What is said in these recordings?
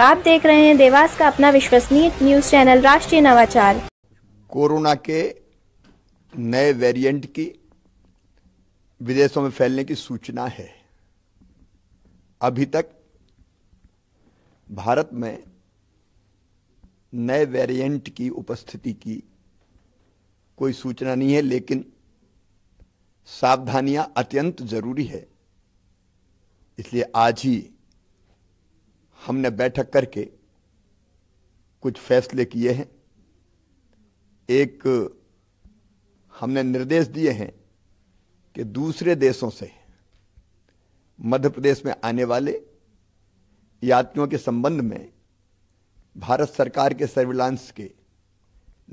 आप देख रहे हैं देवास का अपना विश्वसनीय न्यूज चैनल राष्ट्रीय नवाचार कोरोना के नए वेरिएंट की विदेशों में फैलने की सूचना है अभी तक भारत में नए वेरिएंट की उपस्थिति की कोई सूचना नहीं है लेकिन सावधानियां अत्यंत जरूरी है इसलिए आज ही हमने बैठक करके कुछ फैसले किए हैं एक हमने निर्देश दिए हैं कि दूसरे देशों से मध्य प्रदेश में आने वाले यात्रियों के संबंध में भारत सरकार के सर्विलांस के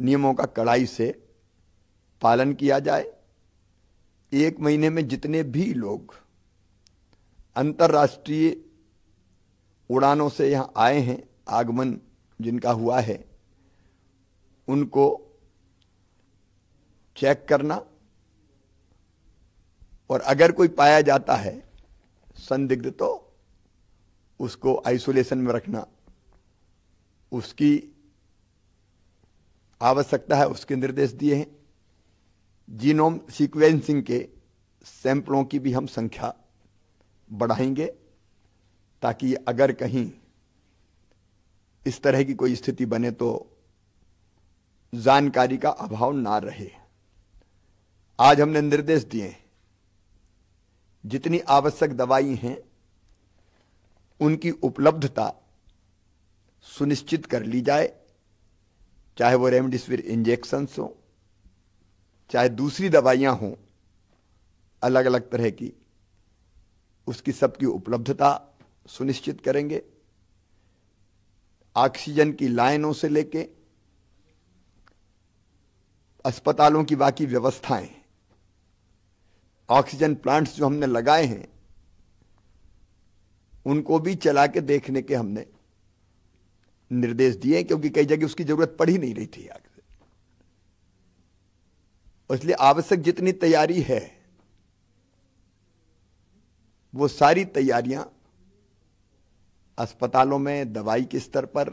नियमों का कड़ाई से पालन किया जाए एक महीने में जितने भी लोग अंतर्राष्ट्रीय उड़ानों से यहाँ आए हैं आगमन जिनका हुआ है उनको चेक करना और अगर कोई पाया जाता है संदिग्ध तो उसको आइसोलेशन में रखना उसकी आवश्यकता है उसके निर्देश दिए हैं जीनोम सीक्वेंसिंग के सैंपलों की भी हम संख्या बढ़ाएंगे ताकि अगर कहीं इस तरह की कोई स्थिति बने तो जानकारी का अभाव ना रहे आज हमने निर्देश दिए जितनी आवश्यक दवाई हैं उनकी उपलब्धता सुनिश्चित कर ली जाए चाहे वो रेमडेसिविर इंजेक्शंस हो चाहे दूसरी दवाइयां हों अलग अलग तरह की उसकी सबकी उपलब्धता सुनिश्चित करेंगे ऑक्सीजन की लाइनों से लेके अस्पतालों की बाकी व्यवस्थाएं ऑक्सीजन प्लांट्स जो हमने लगाए हैं उनको भी चला के देखने के हमने निर्देश दिए क्योंकि कई जगह उसकी जरूरत पड़ ही नहीं रही थी आगे इसलिए आवश्यक जितनी तैयारी है वो सारी तैयारियां अस्पतालों में दवाई के स्तर पर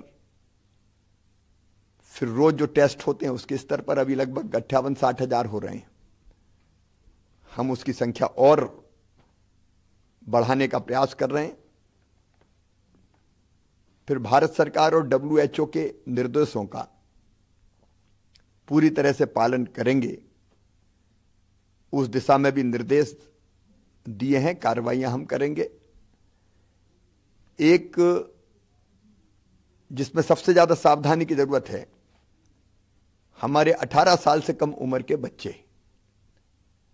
फिर रोज जो टेस्ट होते हैं उसके स्तर पर अभी लगभग अट्ठावन साठ हजार हो रहे हैं हम उसकी संख्या और बढ़ाने का प्रयास कर रहे हैं फिर भारत सरकार और डब्ल्यूएचओ के निर्देशों का पूरी तरह से पालन करेंगे उस दिशा में भी निर्देश दिए हैं कार्रवाइयां हम करेंगे एक जिसमें सबसे ज़्यादा सावधानी की ज़रूरत है हमारे 18 साल से कम उम्र के बच्चे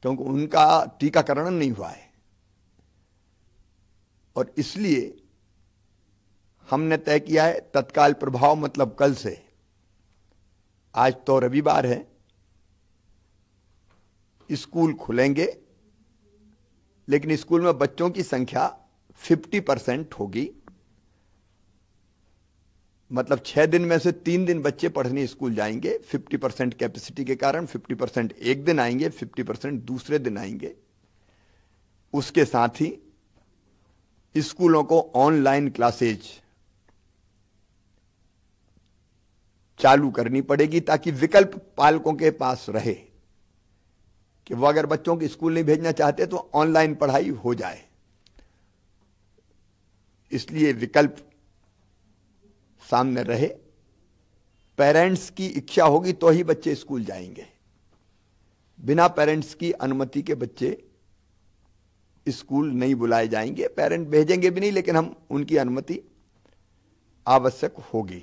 क्योंकि उनका टीकाकरण नहीं हुआ है और इसलिए हमने तय किया है तत्काल प्रभाव मतलब कल से आज तो रविवार है स्कूल खुलेंगे लेकिन स्कूल में बच्चों की संख्या फिफ्टी परसेंट होगी मतलब छह दिन में से तीन दिन बच्चे पढ़ने स्कूल जाएंगे फिफ्टी परसेंट कैपेसिटी के कारण फिफ्टी परसेंट एक दिन आएंगे फिफ्टी परसेंट दूसरे दिन आएंगे उसके साथ ही स्कूलों को ऑनलाइन क्लासेज चालू करनी पड़ेगी ताकि विकल्प पालकों के पास रहे कि वह अगर बच्चों को स्कूल नहीं भेजना चाहते तो ऑनलाइन पढ़ाई हो जाए इसलिए विकल्प सामने रहे पेरेंट्स की इच्छा होगी तो ही बच्चे स्कूल जाएंगे बिना पेरेंट्स की अनुमति के बच्चे स्कूल नहीं बुलाए जाएंगे पेरेंट भेजेंगे भी नहीं लेकिन हम उनकी अनुमति आवश्यक होगी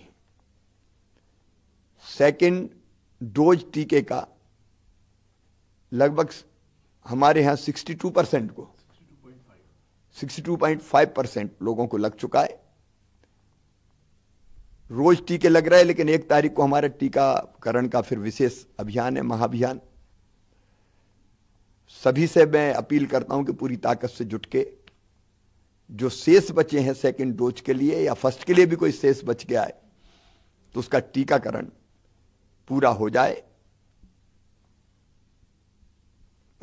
सेकंड डोज टीके का लगभग हमारे यहाँ 62 परसेंट को 62.5 परसेंट लोगों को लग चुका है रोज टीके लग रहे हैं लेकिन एक तारीख को हमारे टीकाकरण का फिर विशेष अभियान है महाभियान सभी से मैं अपील करता हूं कि पूरी ताकत से जुट के जो शेष बचे हैं सेकेंड डोज के लिए या फर्स्ट के लिए भी कोई शेष बच गया है तो उसका टीकाकरण पूरा हो जाए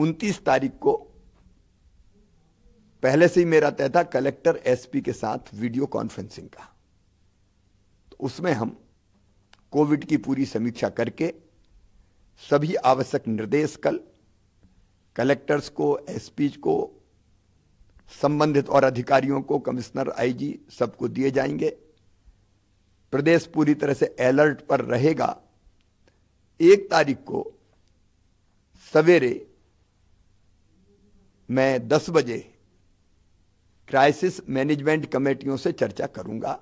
29 तारीख को पहले से ही मेरा तय था कलेक्टर एसपी के साथ वीडियो कॉन्फ्रेंसिंग का तो उसमें हम कोविड की पूरी समीक्षा करके सभी आवश्यक निर्देश कल कलेक्टर्स को एसपी को संबंधित और अधिकारियों को कमिश्नर आईजी सबको दिए जाएंगे प्रदेश पूरी तरह से अलर्ट पर रहेगा एक तारीख को सवेरे मैं दस बजे क्राइसिस मैनेजमेंट कमेटियों से चर्चा करूंगा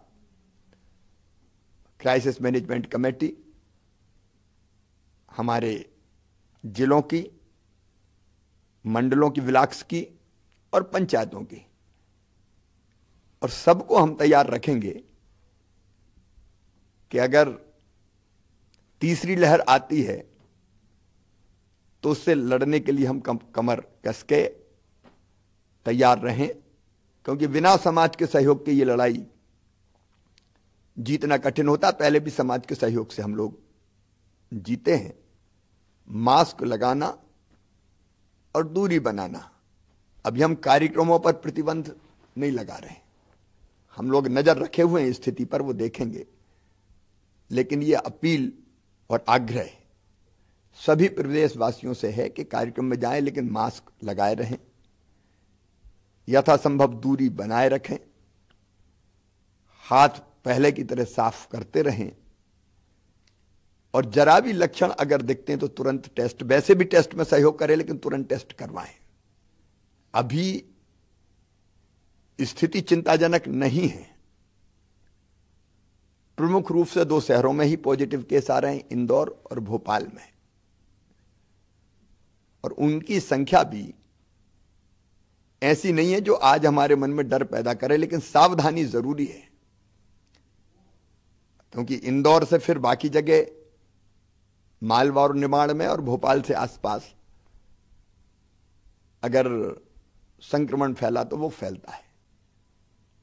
क्राइसिस मैनेजमेंट कमेटी हमारे जिलों की मंडलों की विलाक्स की और पंचायतों की और सबको हम तैयार रखेंगे कि अगर तीसरी लहर आती है तो उससे लड़ने के लिए हम कम, कमर कसके तैयार रहें क्योंकि बिना समाज के सहयोग के ये लड़ाई जीतना कठिन होता पहले भी समाज के सहयोग से हम लोग जीते हैं मास्क लगाना और दूरी बनाना अभी हम कार्यक्रमों पर प्रतिबंध नहीं लगा रहे हम लोग नजर रखे हुए हैं स्थिति पर वो देखेंगे लेकिन ये अपील और आग्रह सभी प्रदेशवासियों से है कि कार्यक्रम में जाएं लेकिन मास्क लगाए रहें यथासंभव दूरी बनाए रखें हाथ पहले की तरह साफ करते रहें और जरा भी लक्षण अगर देखते हैं तो तुरंत टेस्ट वैसे भी टेस्ट में सहयोग करें लेकिन तुरंत टेस्ट करवाएं अभी स्थिति चिंताजनक नहीं है प्रमुख रूप से दो शहरों में ही पॉजिटिव केस आ रहे हैं इंदौर और भोपाल में और उनकी संख्या भी ऐसी नहीं है जो आज हमारे मन में डर पैदा करे लेकिन सावधानी जरूरी है क्योंकि इंदौर से फिर बाकी जगह मालवा और निमाड़ में और भोपाल से आसपास अगर संक्रमण फैला तो वो फैलता है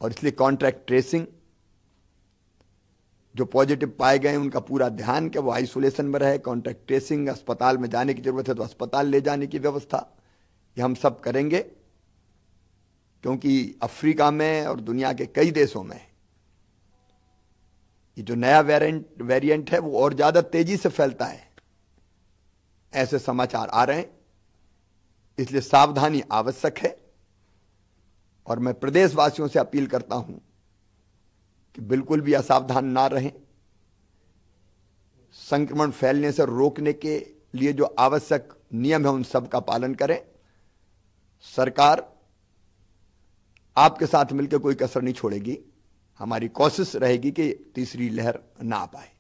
और इसलिए कॉन्ट्रैक्ट ट्रेसिंग जो पॉजिटिव पाए गए उनका पूरा ध्यान के वो आइसोलेशन में रहे कॉन्ट्रैक्ट ट्रेसिंग अस्पताल में जाने की जरूरत है तो अस्पताल ले जाने की व्यवस्था ये हम सब करेंगे क्योंकि अफ्रीका में और दुनिया के कई देशों में ये जो नया वेरिएंट वेरिएंट है वो और ज़्यादा तेज़ी से फैलता है ऐसे समाचार आ रहे हैं इसलिए सावधानी आवश्यक है और मैं प्रदेशवासियों से अपील करता हूं कि बिल्कुल भी असावधान ना रहें संक्रमण फैलने से रोकने के लिए जो आवश्यक नियम है उन सब का पालन करें सरकार आपके साथ मिलकर कोई कसर नहीं छोड़ेगी हमारी कोशिश रहेगी कि तीसरी लहर ना आ पाए